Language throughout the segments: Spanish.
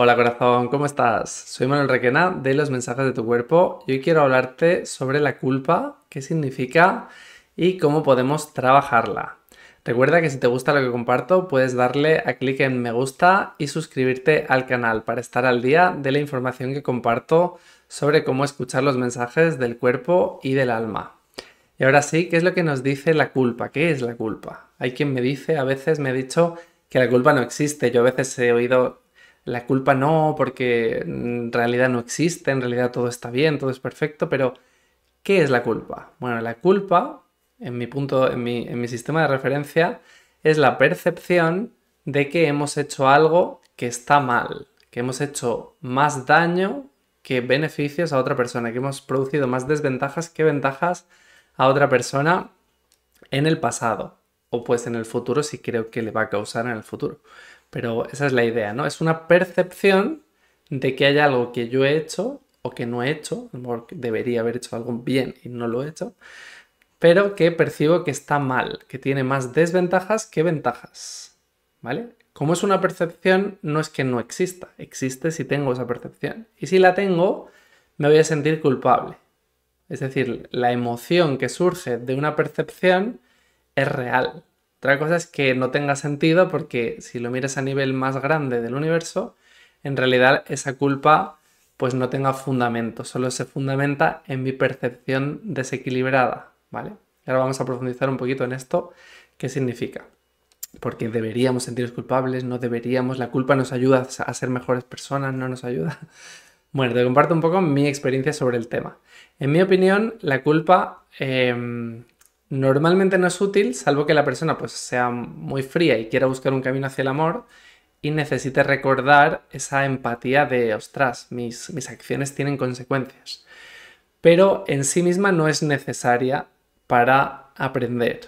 Hola corazón, ¿cómo estás? Soy Manuel Requena de Los Mensajes de tu Cuerpo y hoy quiero hablarte sobre la culpa, qué significa y cómo podemos trabajarla. Recuerda que si te gusta lo que comparto puedes darle a clic en me gusta y suscribirte al canal para estar al día de la información que comparto sobre cómo escuchar los mensajes del cuerpo y del alma. Y ahora sí, ¿qué es lo que nos dice la culpa? ¿Qué es la culpa? Hay quien me dice, a veces me ha dicho que la culpa no existe. Yo a veces he oído la culpa no, porque en realidad no existe, en realidad todo está bien, todo es perfecto, pero ¿qué es la culpa? Bueno, la culpa, en mi punto, en mi, en mi sistema de referencia, es la percepción de que hemos hecho algo que está mal, que hemos hecho más daño que beneficios a otra persona, que hemos producido más desventajas que ventajas a otra persona en el pasado, o pues en el futuro si creo que le va a causar en el futuro. Pero esa es la idea, ¿no? Es una percepción de que hay algo que yo he hecho o que no he hecho, mejor debería haber hecho algo bien y no lo he hecho, pero que percibo que está mal, que tiene más desventajas que ventajas, ¿vale? Como es una percepción, no es que no exista, existe si tengo esa percepción. Y si la tengo, me voy a sentir culpable. Es decir, la emoción que surge de una percepción es real, otra cosa es que no tenga sentido porque si lo miras a nivel más grande del universo, en realidad esa culpa pues no tenga fundamento, solo se fundamenta en mi percepción desequilibrada, ¿vale? Ahora vamos a profundizar un poquito en esto, qué significa. Porque deberíamos sentirnos culpables, no deberíamos, la culpa nos ayuda a ser mejores personas, no nos ayuda. Bueno, te comparto un poco mi experiencia sobre el tema. En mi opinión, la culpa em, normalmente no es útil, salvo que la persona pues, sea muy fría y quiera buscar un camino hacia el amor y necesite recordar esa empatía de, ostras, mis, acciones tienen consecuencias. Pero en sí misma no es necesaria para aprender.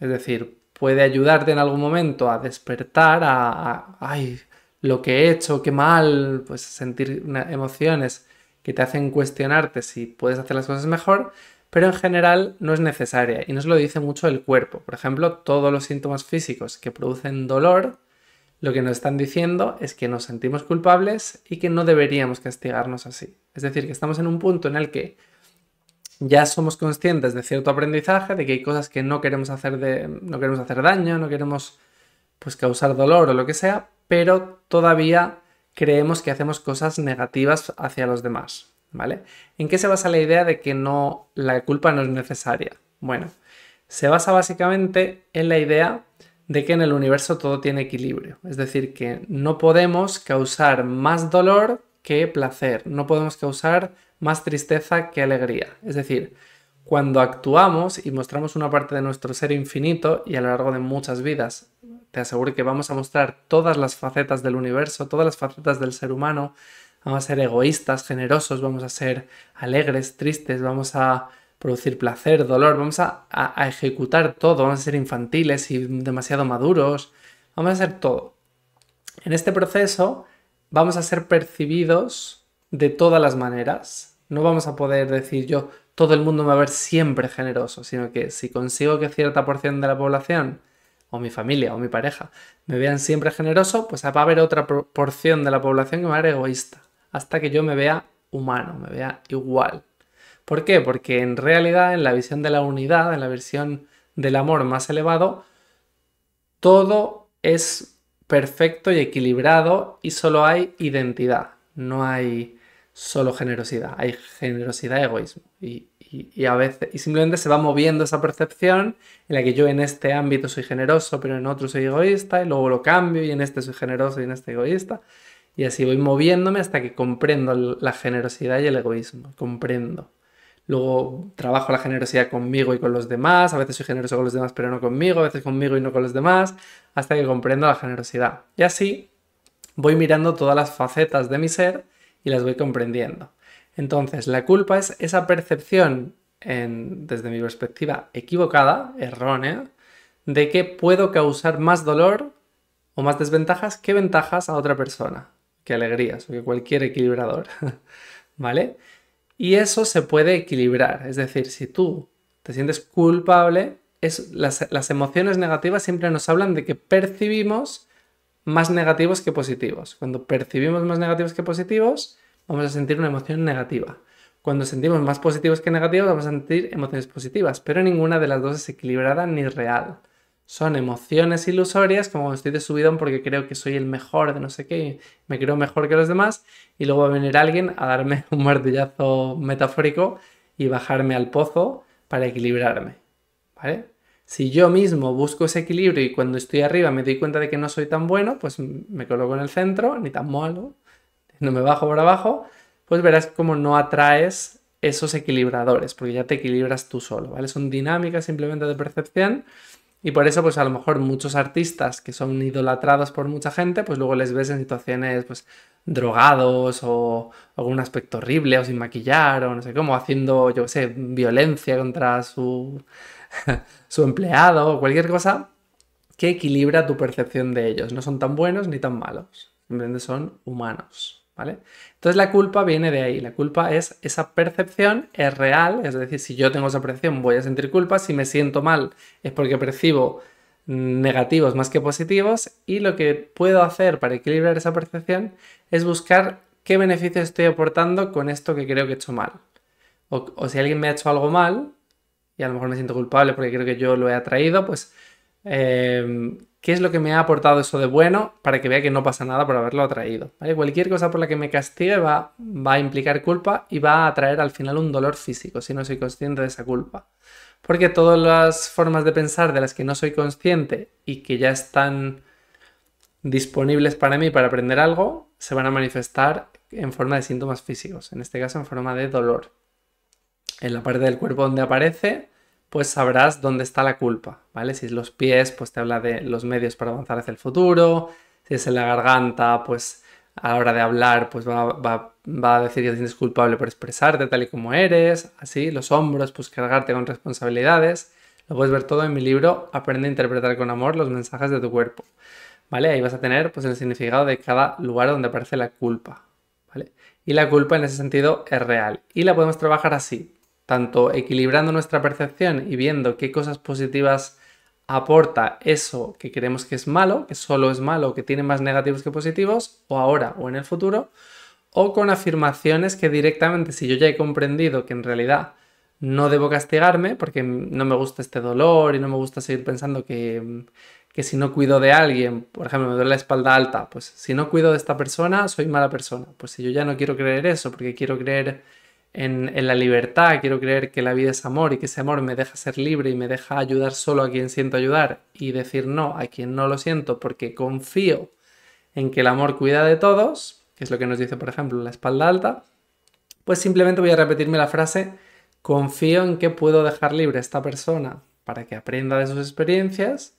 Es decir, puede ayudarte en algún momento a despertar, a, ay, lo que he hecho, qué mal, pues sentir emociones que te hacen cuestionarte si puedes hacer las cosas mejor, pero en general no es necesaria y nos lo dice mucho el cuerpo. Por ejemplo, todos los síntomas físicos que producen dolor, lo que nos están diciendo es que nos sentimos culpables y que no deberíamos castigarnos así. Es decir, que estamos en un punto en el que ya somos conscientes de cierto aprendizaje, de que hay cosas que no queremos hacer, no queremos hacer daño, no queremos pues, causar dolor o lo que sea, pero todavía creemos que hacemos cosas negativas hacia los demás. ¿vale? ¿En qué se basa la idea de que no la culpa no es necesaria? Bueno, se basa básicamente en la idea de que en el universo todo tiene equilibrio, es decir, que no podemos causar más dolor que placer, no podemos causar más tristeza que alegría, es decir, cuando actuamos y mostramos una parte de nuestro ser infinito y a lo largo de muchas vidas, te aseguro que vamos a mostrar todas las facetas del universo, todas las facetas del ser humano, vamos a ser egoístas, generosos, vamos a ser alegres, tristes, vamos a producir placer, dolor, vamos a, ejecutar todo, vamos a ser infantiles y demasiado maduros, vamos a ser todo. En este proceso vamos a ser percibidos de todas las maneras. No vamos a poder decir yo, todo el mundo me va a ver siempre generoso, sino que si consigo que cierta porción de la población, o mi familia, o mi pareja, me vean siempre generoso, pues va a haber otra porción de la población que me va a ver egoísta hasta que yo me vea humano, me vea igual. ¿Por qué? Porque en realidad en la visión de la unidad, en la visión del amor más elevado, todo es perfecto y equilibrado y solo hay identidad, no hay solo generosidad, hay generosidad egoísmo. Y, a veces, y simplemente se va moviendo esa percepción en la que yo en este ámbito soy generoso, pero en otro soy egoísta, y luego lo cambio, y en este soy generoso y en este egoísta. Y así voy moviéndome hasta que comprendo la generosidad y el egoísmo. Comprendo. Luego trabajo la generosidad conmigo y con los demás. A veces soy generoso con los demás, pero no conmigo. A veces conmigo y no con los demás. Hasta que comprendo la generosidad. Y así voy mirando todas las facetas de mi ser y las voy comprendiendo. Entonces, la culpa es esa percepción, desde mi perspectiva, equivocada, errónea, de que puedo causar más dolor o más desventajas que ventajas a otra persona que alegrías o que cualquier equilibrador, ¿vale? Y eso se puede equilibrar, es decir, si tú te sientes culpable, es, las emociones negativas siempre nos hablan de que percibimos más negativos que positivos. Cuando percibimos más negativos que positivos, vamos a sentir una emoción negativa. Cuando sentimos más positivos que negativos, vamos a sentir emociones positivas, pero ninguna de las dos es equilibrada ni real son emociones ilusorias, como estoy de subidón porque creo que soy el mejor de no sé qué, me creo mejor que los demás, y luego va a venir alguien a darme un martillazo metafórico y bajarme al pozo para equilibrarme, ¿vale? Si yo mismo busco ese equilibrio y cuando estoy arriba me doy cuenta de que no soy tan bueno, pues me coloco en el centro, ni tan malo, no me bajo por abajo, pues verás cómo no atraes esos equilibradores, porque ya te equilibras tú solo, ¿vale? Son dinámicas simplemente de percepción y por eso, pues a lo mejor muchos artistas que son idolatrados por mucha gente, pues luego les ves en situaciones, pues, drogados o algún aspecto horrible o sin maquillar o no sé cómo, haciendo, yo sé, violencia contra su, su empleado o cualquier cosa que equilibra tu percepción de ellos. No son tan buenos ni tan malos, simplemente son humanos. Entonces la culpa viene de ahí, la culpa es esa percepción, es real, es decir, si yo tengo esa percepción voy a sentir culpa, si me siento mal es porque percibo negativos más que positivos y lo que puedo hacer para equilibrar esa percepción es buscar qué beneficios estoy aportando con esto que creo que he hecho mal. O, o si alguien me ha hecho algo mal, y a lo mejor me siento culpable porque creo que yo lo he atraído, pues Em, qué es lo que me ha aportado eso de bueno para que vea que no pasa nada por haberlo atraído. Cualquier cosa por la que me castigue va, va a implicar culpa y va a traer al final un dolor físico si no soy consciente de esa culpa. Porque todas las formas de pensar de las que no soy consciente y que ya están disponibles para mí para aprender algo, se van a manifestar en forma de síntomas físicos, en este caso en forma de dolor. En la parte del cuerpo donde aparece, pues sabrás dónde está la culpa, ¿vale? Si es los pies, pues te habla de los medios para avanzar hacia el futuro, si es en la garganta, pues a la hora de hablar, pues va, a decir que es culpable por expresarte tal y como eres, así, los hombros, pues cargarte con responsabilidades. Lo puedes ver todo en mi libro Aprende a interpretar con amor los mensajes de tu cuerpo, ¿vale? Ahí vas a tener pues el significado de cada lugar donde aparece la culpa, ¿vale? Y la culpa en ese sentido es real y la podemos trabajar así, tanto equilibrando nuestra percepción y viendo qué cosas positivas aporta eso que creemos que es malo, que solo es malo, que tiene más negativos que positivos, o ahora o en el futuro, o con afirmaciones que directamente, si yo ya he comprendido que en realidad no debo castigarme porque no me gusta este dolor y no me gusta seguir pensando que, que si no cuido de alguien, por ejemplo, me duele la espalda alta, pues si no cuido de esta persona, soy mala persona. Pues si yo ya no quiero creer eso porque quiero creer en, la libertad, quiero creer que la vida es amor y que ese amor me deja ser libre y me deja ayudar solo a quien siento ayudar y decir no a quien no lo siento porque confío en que el amor cuida de todos, que es lo que nos dice por ejemplo la espalda alta, pues simplemente voy a repetirme la frase confío en que puedo dejar libre a esta persona para que aprenda de sus experiencias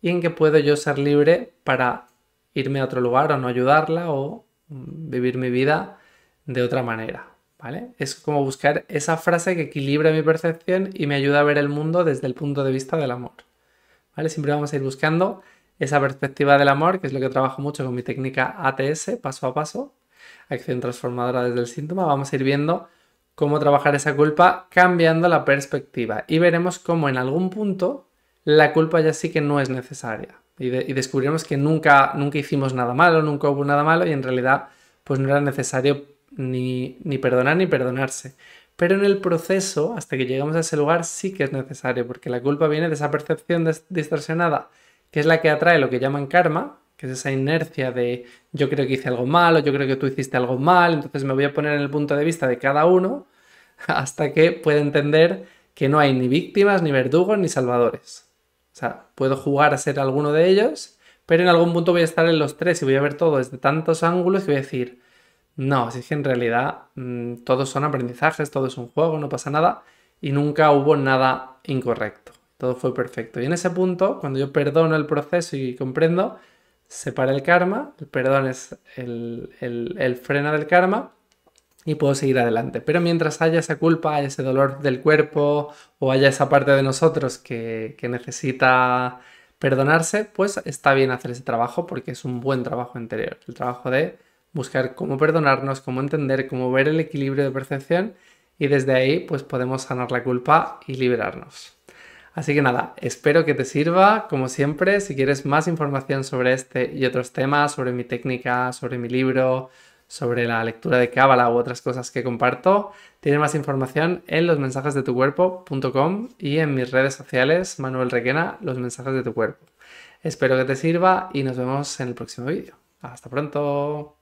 y en que puedo yo ser libre para irme a otro lugar o no ayudarla o mm, vivir mi vida de otra manera. Es como buscar esa frase que equilibra mi percepción y me ayuda a ver el mundo desde el punto de vista del amor, ¿vale? Siempre vamos a ir buscando esa perspectiva del amor, que es lo que trabajo mucho con mi técnica ATS, paso a paso, acción transformadora desde el síntoma, vamos a ir viendo cómo trabajar esa culpa cambiando la perspectiva y veremos cómo en algún punto la culpa ya sí que no es necesaria y, descubriremos que nunca, nunca hicimos nada malo, nunca hubo nada malo y en realidad pues no era necesario ni, perdonar ni perdonarse. Pero en el proceso, hasta que llegamos a ese lugar, sí que es necesario, porque la culpa viene de esa percepción distorsionada, que es la que atrae lo que llaman karma, que es esa inercia de yo creo que hice algo mal o yo creo que tú hiciste algo mal, entonces me voy a poner en el punto de vista de cada uno hasta que pueda entender que no hay ni víctimas, ni verdugos, ni salvadores. O sea, puedo jugar a ser alguno de ellos, pero en algún punto voy a estar en los tres y voy a ver todo desde tantos ángulos y voy a decir, no, así que en realidad mm, todos son aprendizajes, todo es un juego, no pasa nada y nunca hubo nada incorrecto. Todo fue perfecto. Y en ese punto, cuando yo perdono el proceso y comprendo, se para el karma, el perdón es el, el, freno del karma y puedo seguir adelante. Pero mientras haya esa culpa, haya ese dolor del cuerpo o haya esa parte de nosotros que, que necesita perdonarse, pues está bien hacer ese trabajo porque es un buen trabajo interior. El trabajo de buscar cómo perdonarnos, cómo entender, cómo ver el equilibrio de percepción y desde ahí pues podemos sanar la culpa y liberarnos. Así que nada, espero que te sirva. Como siempre, si quieres más información sobre este y otros temas, sobre mi técnica, sobre mi libro, sobre la lectura de Cábala u otras cosas que comparto, tienes más información en cuerpo.com y en mis redes sociales, Manuel Requena, Los Mensajes de tu Cuerpo. Espero que te sirva y nos vemos en el próximo vídeo. Hasta pronto.